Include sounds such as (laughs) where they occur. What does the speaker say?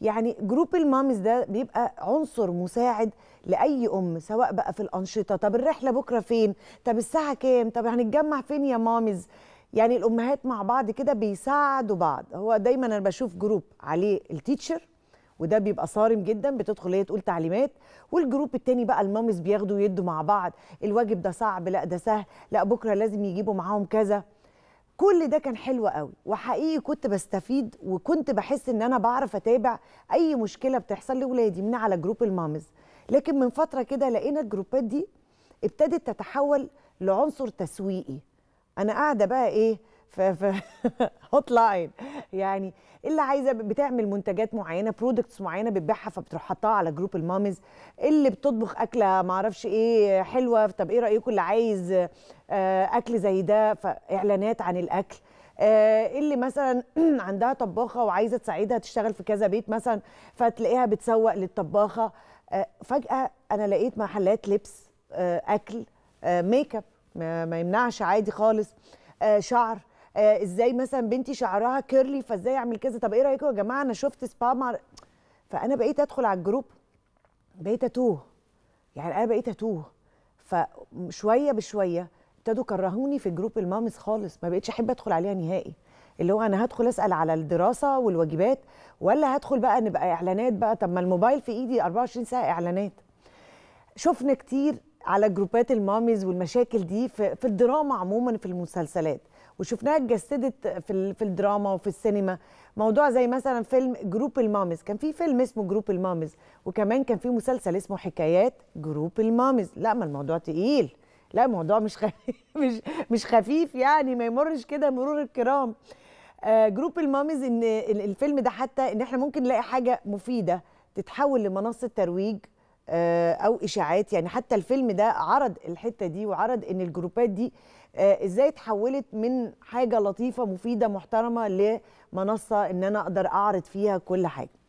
يعني جروب المامز ده بيبقى عنصر مساعد لاي ام سواء بقى في الانشطه طب الرحله بكره فين طب الساعه كام طب هنتجمع فين يا مامز يعني الامهات مع بعض كده بيساعدوا بعض هو دايما انا بشوف جروب عليه التيتشر وده بيبقى صارم جدا بتدخل هي تقول تعليمات والجروب التاني بقى المامز بياخدوا يدوا مع بعض الواجب ده صعب لا ده سهل لا بكره لازم يجيبوا معاهم كذا كل ده كان حلو قوي وحقيقي كنت بستفيد وكنت بحس ان انا بعرف اتابع اي مشكله بتحصل لاولادي من على جروب المامز لكن من فتره كده لقينا الجروبات دي ابتدت تتحول لعنصر تسويقي انا قاعده بقى ايه في هوت لاين (laughs) يعني اللي عايزه بتعمل منتجات معينه برودكتس معينه بتبيعها فبتروح حطها على جروب المامز اللي بتطبخ اكله ما اعرفش ايه حلوه طب ايه رايكم اللي عايز آه، اكل زي ده فاعلانات عن الاكل آه، اللي مثلا (clears throat) عندها طباخه وعايزه تساعدها تشتغل في كذا بيت مثلا فتلاقيها بتسوق للطباخه آه، فجاه انا لقيت محلات لبس اكل ميك اب ما يمنعش عادي خالص شعر آه ازاي مثلا بنتي شعرها كيرلي فازاي اعمل كذا طب ايه رايكم يا جماعه انا شفت سبا مع فانا بقيت ادخل على الجروب بقيت اتوه يعني انا بقيت اتوه فشويه بشويه ابتدوا كرهوني في جروب المامز خالص ما بقتش احب ادخل عليها نهائي اللي هو انا هدخل اسال على الدراسه والواجبات ولا هدخل بقى نبقى اعلانات بقى طب ما الموبايل في ايدي 24 ساعه اعلانات شفنا كتير على جروبات الماميز والمشاكل دي في الدراما عموما في المسلسلات وشفناها اتجسدت في في الدراما وفي السينما موضوع زي مثلا فيلم جروب المامز كان في فيلم اسمه جروب المامز وكمان كان في مسلسل اسمه حكايات جروب المامز لا ما الموضوع تقيل لا الموضوع مش (laughs) مش مش خفيف يعني ما يمرش كده مرور الكرام آه، جروب المامز ان الفيلم ده حتى ان احنا ممكن نلاقي حاجه مفيده تتحول لمنصه ترويج آه، او اشاعات يعني حتى الفيلم ده عرض الحته دي وعرض ان الجروبات دي آه، ازاي اتحولت من حاجه لطيفه مفيده محترمه لمنصه ان انا اقدر اعرض فيها كل حاجه